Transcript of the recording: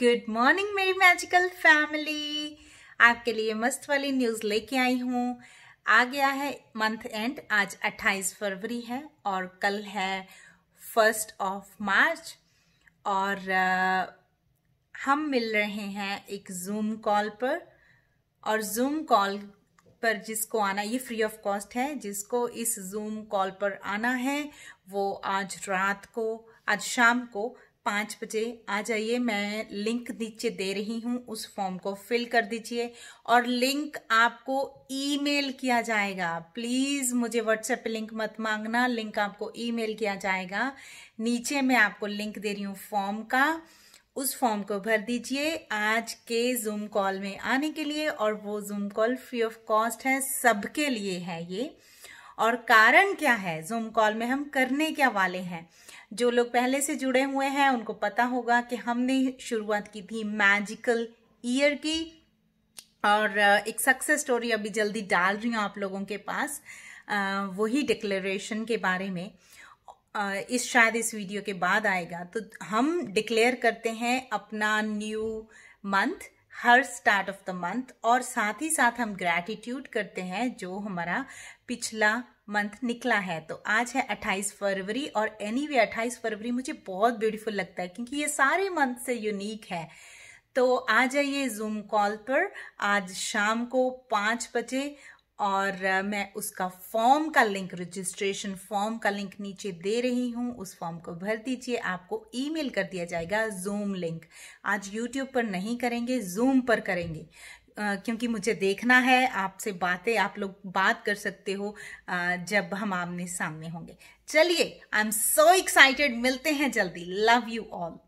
good morning मेरी magical family आपके लिए मस्त वाली न्यूज़ लेके आई हूँ आ गया है मंथ एंड आज 28 फरवरी है और कल है फर्स्ट ऑफ मार्च और आ, uh, हम मिल रहे हैं एक जूम कॉल पर और जूम कॉल पर जिसको आना ये फ्री ऑफ कॉस्ट है जिसको इस जूम कॉल पर आना है वो आज रात को आज शाम को पाँच बजे आ जाइए मैं लिंक नीचे दे रही हूँ उस फॉर्म को फिल कर दीजिए और लिंक आपको ईमेल किया जाएगा प्लीज़ मुझे व्हाट्सएप पे लिंक मत मांगना लिंक आपको ईमेल किया जाएगा नीचे मैं आपको लिंक दे रही हूँ फॉर्म का उस फॉर्म को भर दीजिए आज के जूम कॉल में आने के लिए और वो Zoom call free of cost है सबके लिए है ये और कारण क्या है जूम कॉल में हम करने क्या वाले हैं जो लोग पहले से जुड़े हुए हैं उनको पता होगा कि हमने शुरुआत की थी मैजिकल ईयर की और एक सक्सेस स्टोरी अभी जल्दी डाल रही हूँ आप लोगों के पास वही डिक्लेरेशन के बारे में इस शायद इस वीडियो के बाद आएगा तो हम डिक्लेयर करते हैं अपना न्यू मंथ हर स्टार्ट ऑफ द मंथ और साथ ही साथ हम ग्रेटिट्यूड करते हैं जो हमारा पिछला मंथ निकला है तो आज है 28 फरवरी और एनी वे अट्ठाईस फरवरी मुझे बहुत ब्यूटीफुल लगता है क्योंकि ये सारे मंथ से यूनिक है तो आ जाइए जूम कॉल पर आज शाम को पाँच बजे और मैं उसका फॉर्म का लिंक रजिस्ट्रेशन फॉर्म का लिंक नीचे दे रही हूँ उस फॉर्म को भर दीजिए आपको ईमेल कर दिया जाएगा जूम लिंक आज यूट्यूब पर नहीं करेंगे जूम पर करेंगे Uh, क्योंकि मुझे देखना है आपसे बातें आप लोग बात कर सकते हो uh, जब हम आमने सामने होंगे चलिए आई एम सो एक्साइटेड मिलते हैं जल्दी लव यू ऑल